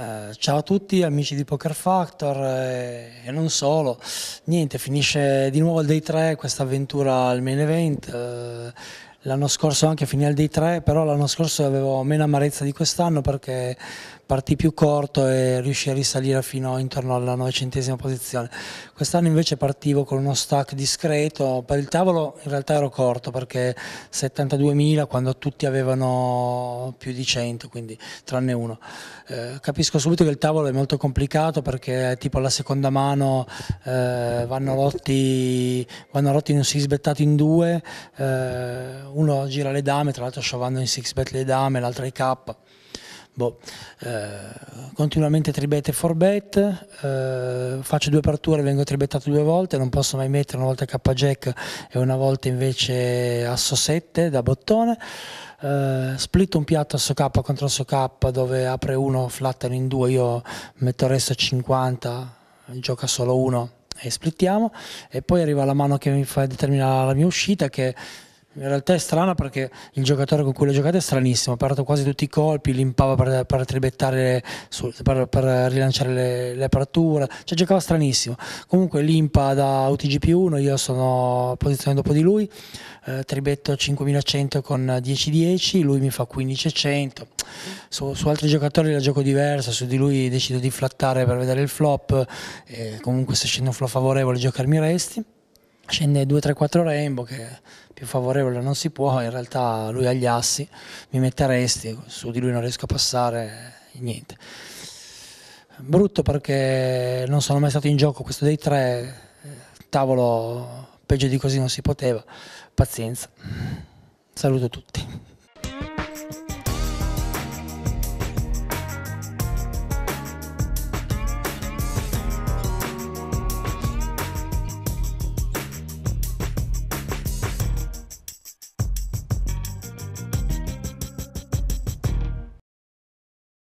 Eh, ciao a tutti amici di Poker Factor eh, e non solo. Niente, finisce di nuovo il day 3 questa avventura al main event. Eh, l'anno scorso anche finì al day 3, però l'anno scorso avevo meno amarezza di quest'anno perché partì più corto e riuscì a risalire fino intorno alla novecentesima posizione. Quest'anno invece partivo con uno stack discreto, per il tavolo in realtà ero corto perché 72.000 quando tutti avevano più di 100, quindi tranne uno. Eh, capisco subito che il tavolo è molto complicato perché tipo alla seconda mano eh, vanno, rotti, vanno rotti in un six bettato in due, eh, uno gira le dame, tra l'altro sciovando in six bet le dame, l'altro i cap boh, eh, continuamente tribette e forbet, eh, faccio due aperture, vengo tribettato due volte, non posso mai mettere una volta K-Jack e una volta invece asso 7 da bottone. Uh, eh, split un piatto asso K contro asso K dove apre uno, flattano in due, io metto il resto 50, gioca solo uno e splittiamo e poi arriva la mano che mi fa determinare la mia uscita che in realtà è strano perché il giocatore con cui l'ho giocato è stranissimo, ha parato quasi tutti i colpi, limpava per, per tribettare, per, per, rilanciare le, le aperture, cioè giocava stranissimo. Comunque limpa da UTGP1, io sono posizione dopo di lui, eh, tribetto 5100 con 10-10, lui mi fa 15-100. Su, su, altri giocatori la gioco diversa, su di lui decido di flattare per vedere il flop, eh, comunque se scende un flop favorevole giocarmi resti scende 2-3-4 Rainbow che più favorevole non si può, in realtà lui agli assi, mi metteresti, su di lui non riesco a passare niente. Brutto perché non sono mai stato in gioco questo dei tre, tavolo peggio di così non si poteva, pazienza. Saluto tutti.